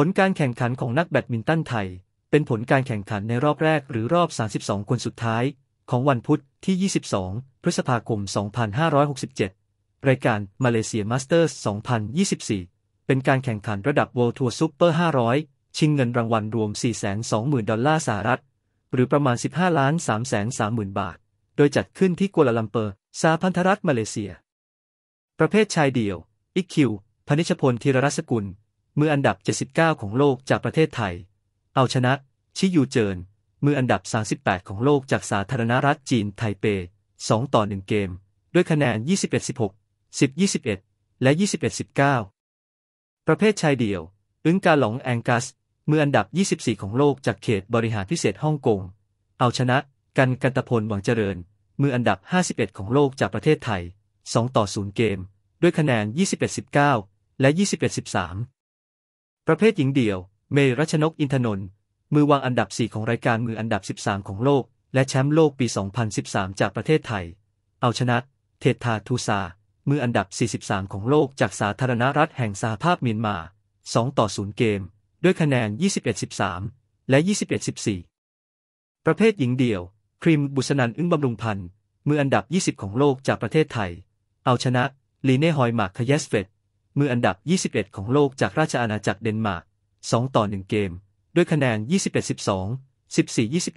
ผลการแข่งขันของนักแบดมินตันไทย เป็นผลการแข่งขันในรอบแรกหรือรอบ 32 คนสุดท้าย ของวันพุธที่ 22 พฤษภาคม 2567 รายการมาเลเซียมาสเตอร์ส2024 เป็นการแข่งขันระดับ World Tour Super 500 ชิงเงินรางวัลรวม 420,000ดอลลาร์สหรัฐ หรือประมาณ 15ล้าน3 3 0,000 บาท โดยจัดขึ้นที่กัวลาลัมเปอร์สาพันธรัฐ มาเลเซีย ประเภทชายเดี่ยวอิคิวพนิชพลธีรรัศกุลมืออันดับ 79 ของโลกจากประเทศไทย เอาชนะ ชิยูเจิน มืออันดับ 38 ของโลกจากสาธารณรัฐจีนไทเป 2 ต่อ 1 เกม ด้วยคะแนน 21-16 10-21 และ 21-19 ประเภทชายเดี่ยว อึ้งกาหลงแองกัส มืออันดับ 24 ของโลกจากเขตบริหารพิเศษฮ่องกงเอาชนะกันกันตพลหวังเจริญ มืออันดับ 51 ของโลกจากประเทศไทย2ต่อ0เกมด้วยคะแนน21-19 และ 21-13ประเภทหญิงเดี่ยว เมรัชนกอินทนนท์ มือวางอันดับ 4 ของรายการมืออันดับ 13 ของโลก และแชมป์โลกปี 2013 จากประเทศไทย เอาชนะ เทธาทูซา มืออันดับ 43 ของโลกจากสาธารณรัฐแห่งสหภาพเมียนมา 2 ต่อ0เกม ด้วยคะแนน 21-13 และ 21-14 ประเภทหญิงเดี่ยว ครีมบุษนันอึ้งบำรุงพันธ์มืออันดับ 20 ของโลกจากประเทศไทย เอาชนะลีเน่ฮอยมาร์คเยสเฟตมืออันดับ 21 ของโลกจากราชอาณาจักรเดนมาร์ก2ต่อ 1 เกม ด้วยคะแนน 21 12 14 21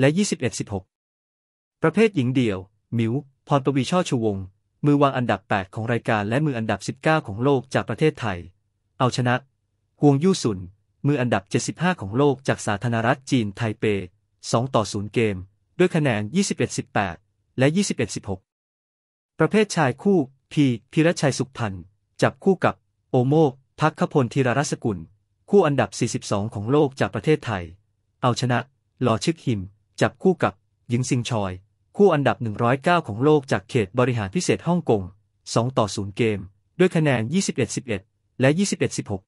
และ 21 16 ประเภทหญิงเดี่ยว มิวพรปวีช่อชูวงมือวางอันดับ 8 ของรายการและมืออันดับ 19 ของโลกจากประเทศไทย เอาชนะฮวงยู่ซุนมืออันดับ 75 ของโลกจากสาธารณรัฐจีนไทเป 2 ต่อ 0 เกม ด้วยคะแนน21 18 และ 21 16 ประเภทชายคู่พีพิรชัยสุขพันธ์จับคู่กับโอโมพักขพลธีรรัศกุล คู่อันดับ 42 ของโลกจากประเทศไทย เอาชนะ หลอชึกหิม จับคู่กับหญิงซิงชอย คู่อันดับ 109 ของโลกจากเขตบริหารพิเศษฮ่องกง2 ต่อ0เกม ด้วยคะแนน 21-11 และ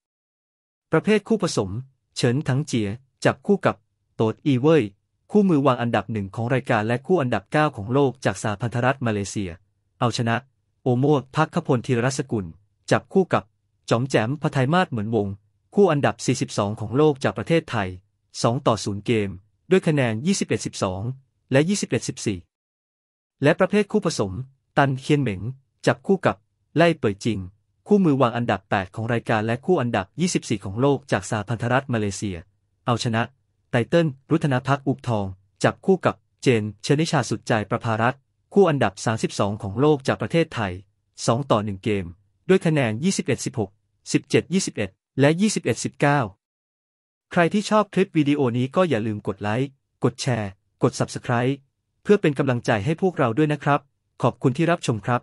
21-16 ประเภทคู่ผสม เฉินถังเจีย จับคู่กับ โตดอีเว่ยคู่มือวางอันดับหนึ่งของรายการและคู่อันดับ 9 ของโลกจากสาพันธรัฐมาเลเซีย เอาชนะโอโมดพักขพลธีรรัศกุลจับคู่กับ จอมแจมพทยมาศเหมือนวง คู่อันดับ 42 ของโลกจากประเทศไทย 2 ต่อ0เกม ด้วยคะแนน 21-12 และ 21-14 และประเภทคู่ผสม ตันเคียนเหม็งจับคู่กับไล่เปิดจริง คู่มือวางอันดับ 8 ของรายการและคู่อันดับ 24 ของโลกจากสาพันธรัฐ มาเลเซีย เอาชนะ ไตเติ้ลรุธนาพักอุบทอง จับคู่กับเจนเชนิชาสุดใจประภารัตคู่อันดับ 32 ของโลกจากประเทศไทย 2 ต่อ1เกมด้วยคะแนน21-16 17-21 และ 21-19 ใครที่ชอบคลิปวิดีโอนี้ก็อย่าลืมกดไลค์ กดแชร์ กด Subscribe เพื่อเป็นกำลังใจให้พวกเราด้วยนะครับ ขอบคุณที่รับชมครับ